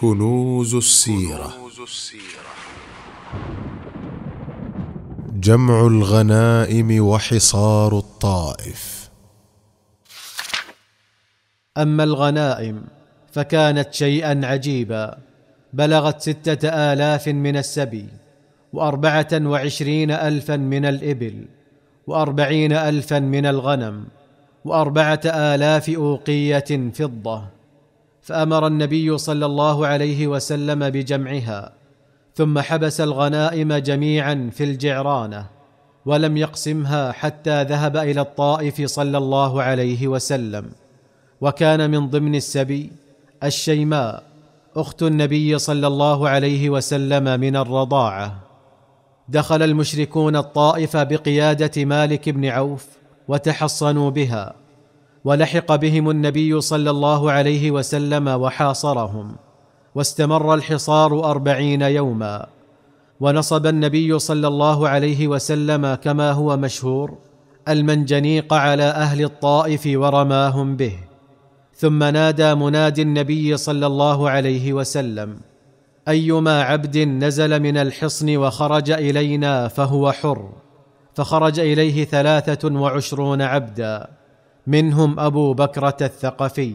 كنوز السيرة جمع الغنائم وحصار الطائف أما الغنائم فكانت شيئا عجيبا بلغت ستة آلاف من السبي وأربعة وعشرين ألفا من الإبل وأربعين ألفا من الغنم وأربعة آلاف أوقية فضة فامر النبي صلى الله عليه وسلم بجمعها ثم حبس الغنائم جميعا في الجعرانه ولم يقسمها حتى ذهب الى الطائف صلى الله عليه وسلم وكان من ضمن السبي الشيماء اخت النبي صلى الله عليه وسلم من الرضاعه دخل المشركون الطائف بقياده مالك بن عوف وتحصنوا بها ولحق بهم النبي صلى الله عليه وسلم وحاصرهم واستمر الحصار اربعين يوما ونصب النبي صلى الله عليه وسلم كما هو مشهور المنجنيق على اهل الطائف ورماهم به ثم نادى منادي النبي صلى الله عليه وسلم ايما عبد نزل من الحصن وخرج الينا فهو حر فخرج اليه ثلاثه وعشرون عبدا منهم ابو بكره الثقفي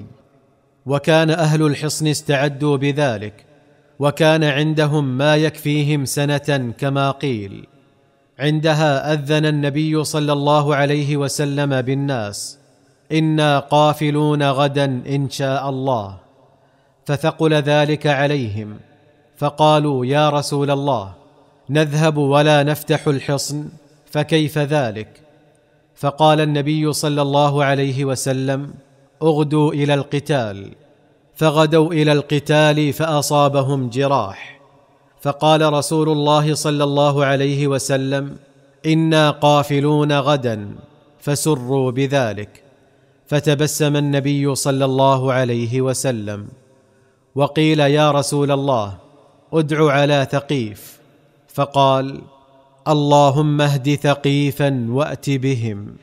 وكان اهل الحصن استعدوا بذلك وكان عندهم ما يكفيهم سنه كما قيل عندها اذن النبي صلى الله عليه وسلم بالناس انا قافلون غدا ان شاء الله فثقل ذلك عليهم فقالوا يا رسول الله نذهب ولا نفتح الحصن فكيف ذلك فقال النبي صلى الله عليه وسلم اغدوا الى القتال فغدوا الى القتال فاصابهم جراح فقال رسول الله صلى الله عليه وسلم انا قافلون غدا فسروا بذلك فتبسم النبي صلى الله عليه وسلم وقيل يا رسول الله ادع على ثقيف فقال اللهم اهد ثقيفا وات بهم